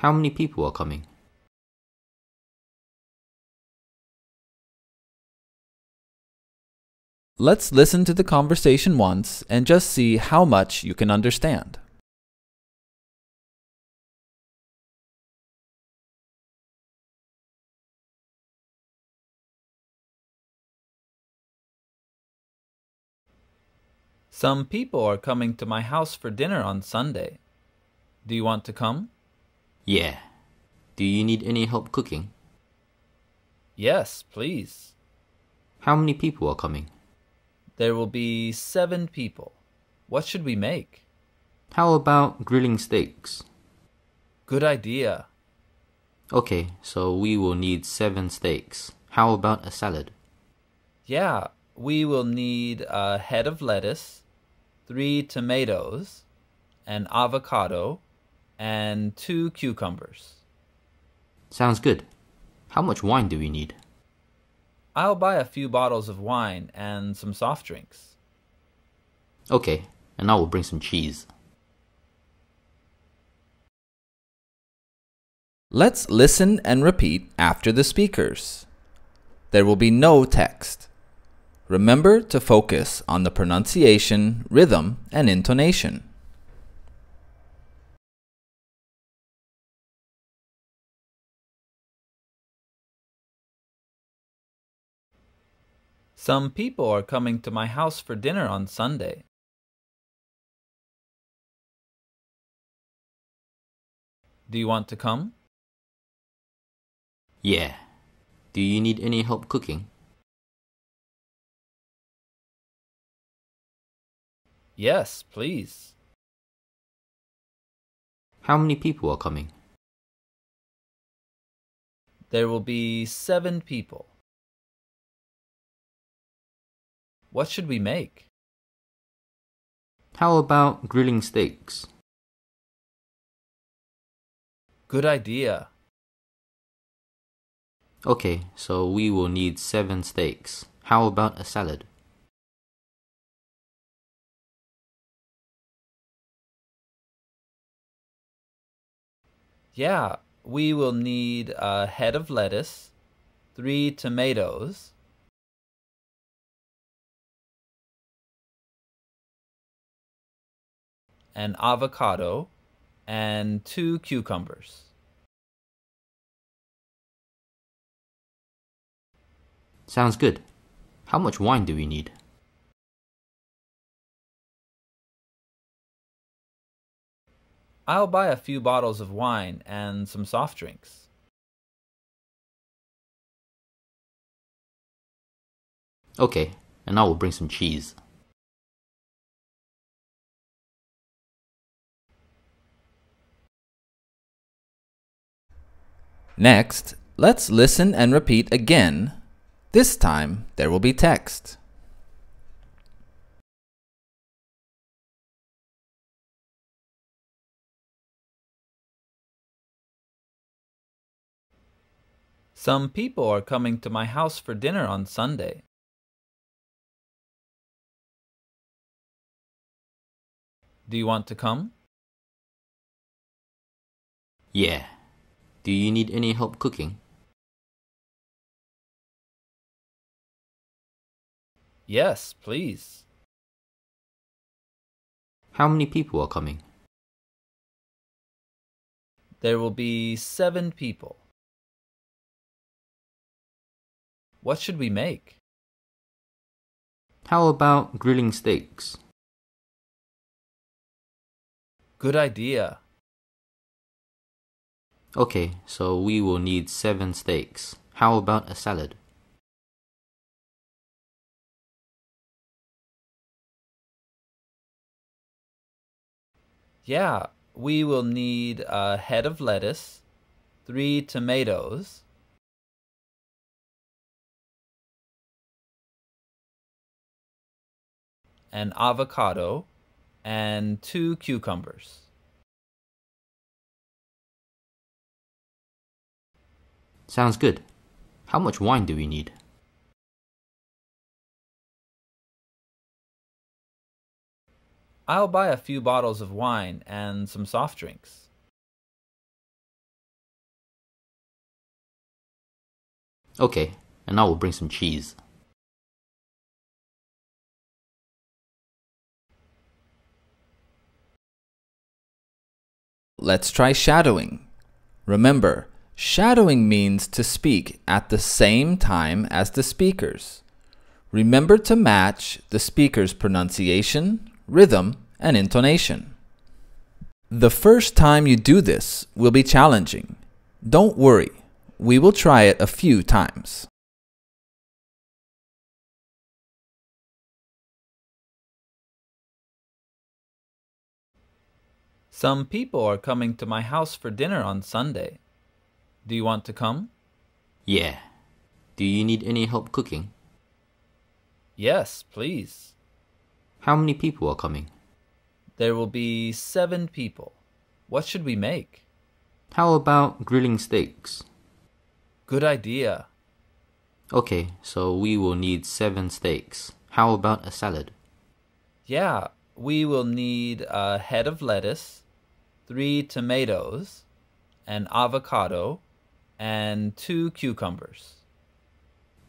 How many people are coming? Let's listen to the conversation once and just see how much you can understand. Some people are coming to my house for dinner on Sunday. Do you want to come? Yeah. Do you need any help cooking? Yes, please. How many people are coming? There will be seven people. What should we make? How about grilling steaks? Good idea. Okay, so we will need seven steaks. How about a salad? Yeah, we will need a head of lettuce, three tomatoes, an avocado, and two cucumbers. Sounds good. How much wine do we need? I'll buy a few bottles of wine and some soft drinks. Okay, and I will bring some cheese. Let's listen and repeat after the speakers. There will be no text. Remember to focus on the pronunciation, rhythm, and intonation. Some people are coming to my house for dinner on Sunday. Do you want to come? Yeah. Do you need any help cooking? Yes, please. How many people are coming? There will be seven people. What should we make? How about grilling steaks? Good idea. Okay, so we will need seven steaks. How about a salad? Yeah, we will need a head of lettuce, three tomatoes, an avocado, and two cucumbers. Sounds good. How much wine do we need? I'll buy a few bottles of wine and some soft drinks. Okay, and I will bring some cheese. Next, let's listen and repeat again. This time, there will be text. Some people are coming to my house for dinner on Sunday. Do you want to come? Yeah. Do you need any help cooking? Yes, please. How many people are coming? There will be seven people. What should we make? How about grilling steaks? Good idea. Okay, so we will need 7 steaks. How about a salad? Yeah, we will need a head of lettuce, three tomatoes, an avocado, and two cucumbers. Sounds good. How much wine do we need? I'll buy a few bottles of wine and some soft drinks. Okay, and I will bring some cheese. Let's try shadowing. Remember, Shadowing means to speak at the same time as the speakers. Remember to match the speaker's pronunciation, rhythm, and intonation. The first time you do this will be challenging. Don't worry, we will try it a few times. Some people are coming to my house for dinner on Sunday. Do you want to come? Yeah. Do you need any help cooking? Yes, please. How many people are coming? There will be seven people. What should we make? How about grilling steaks? Good idea. Okay, so we will need seven steaks. How about a salad? Yeah, we will need a head of lettuce, three tomatoes, an avocado, and two cucumbers.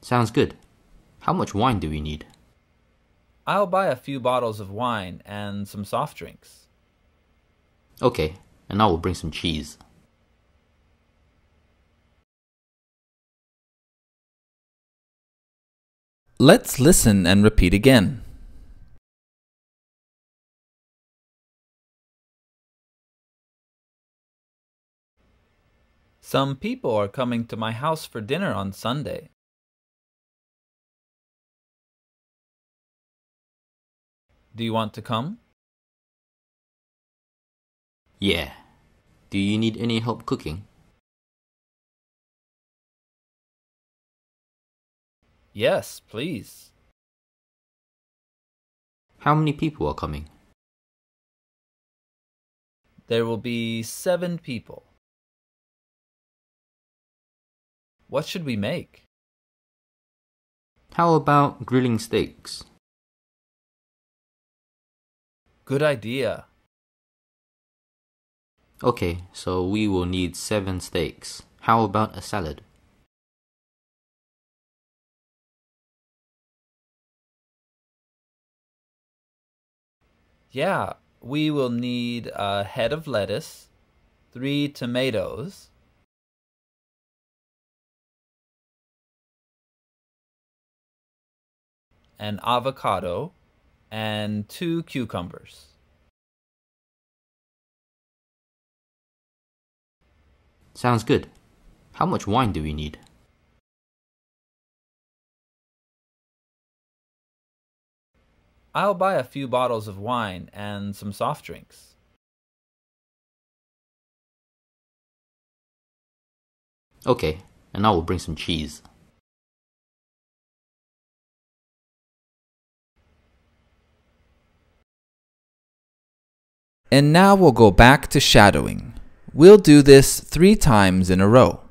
Sounds good. How much wine do we need? I'll buy a few bottles of wine and some soft drinks. Okay, and I will bring some cheese. Let's listen and repeat again. Some people are coming to my house for dinner on Sunday. Do you want to come? Yeah. Do you need any help cooking? Yes, please. How many people are coming? There will be seven people. What should we make? How about grilling steaks? Good idea. Okay, so we will need seven steaks. How about a salad? Yeah, we will need a head of lettuce, three tomatoes, an avocado, and two cucumbers. Sounds good. How much wine do we need? I'll buy a few bottles of wine and some soft drinks. Okay, and I will bring some cheese. And now we'll go back to shadowing. We'll do this three times in a row.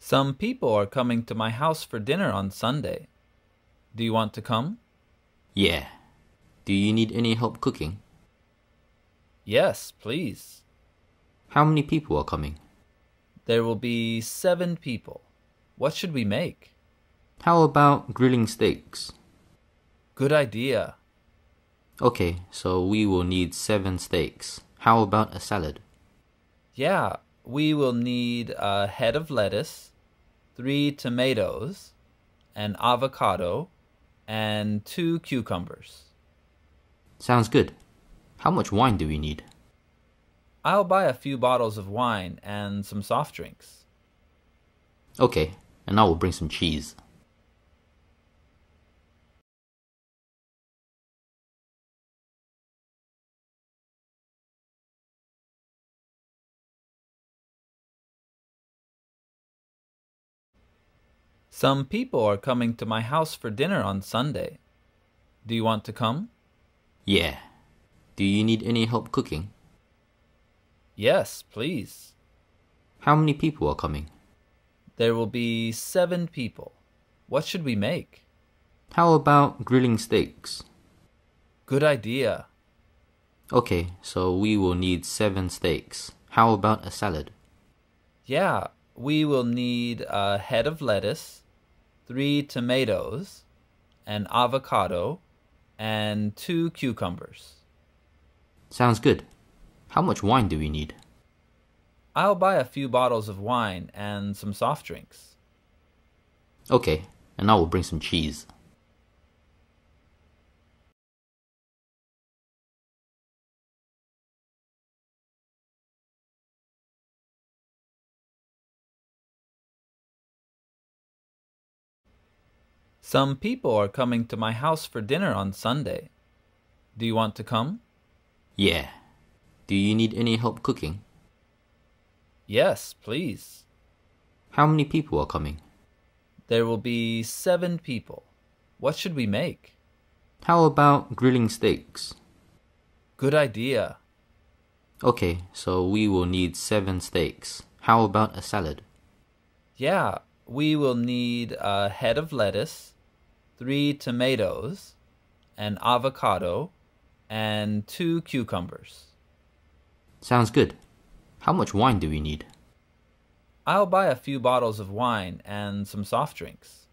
Some people are coming to my house for dinner on Sunday. Do you want to come? Yeah. Do you need any help cooking? Yes, please. How many people are coming? There will be seven people. What should we make? How about grilling steaks? Good idea. Okay, so we will need seven steaks. How about a salad? Yeah, we will need a head of lettuce, three tomatoes, an avocado, and two cucumbers. Sounds good. How much wine do we need? I'll buy a few bottles of wine and some soft drinks. Okay, and I will bring some cheese. Some people are coming to my house for dinner on Sunday. Do you want to come? Yeah. Do you need any help cooking? Yes, please. How many people are coming? There will be seven people. What should we make? How about grilling steaks? Good idea. Okay, so we will need seven steaks. How about a salad? Yeah, we will need a head of lettuce, three tomatoes, an avocado, and two cucumbers. Sounds good. How much wine do we need? I'll buy a few bottles of wine and some soft drinks. Okay, and I will bring some cheese. Some people are coming to my house for dinner on Sunday. Do you want to come? Yeah. Do you need any help cooking? Yes, please. How many people are coming? There will be seven people. What should we make? How about grilling steaks? Good idea. Okay, so we will need seven steaks. How about a salad? Yeah, we will need a head of lettuce, three tomatoes, an avocado, and two cucumbers. Sounds good. How much wine do we need? I'll buy a few bottles of wine and some soft drinks.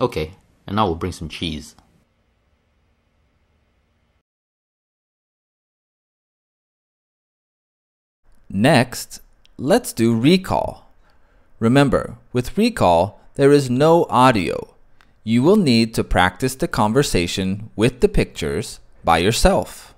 Okay, and I will bring some cheese. Next, let's do recall. Remember, with recall, there is no audio. You will need to practice the conversation with the pictures by yourself.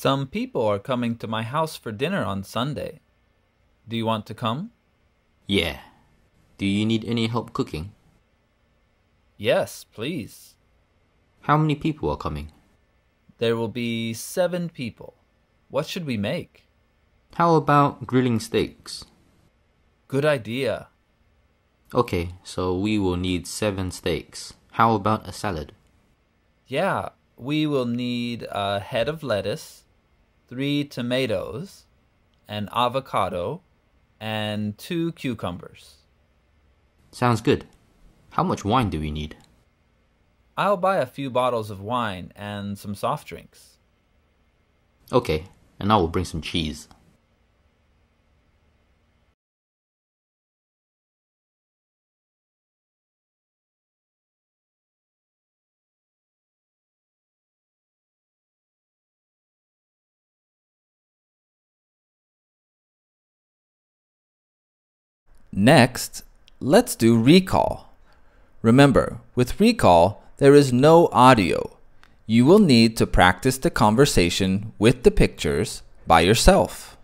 Some people are coming to my house for dinner on Sunday. Do you want to come? Yeah. Do you need any help cooking? Yes, please. How many people are coming? There will be seven people. What should we make? How about grilling steaks? Good idea. Okay, so we will need seven steaks. How about a salad? Yeah, we will need a head of lettuce, three tomatoes, an avocado, and two cucumbers. Sounds good. How much wine do we need? I'll buy a few bottles of wine and some soft drinks. Okay, and I will bring some cheese. Next, let's do recall. Remember, with recall, there is no audio. You will need to practice the conversation with the pictures by yourself.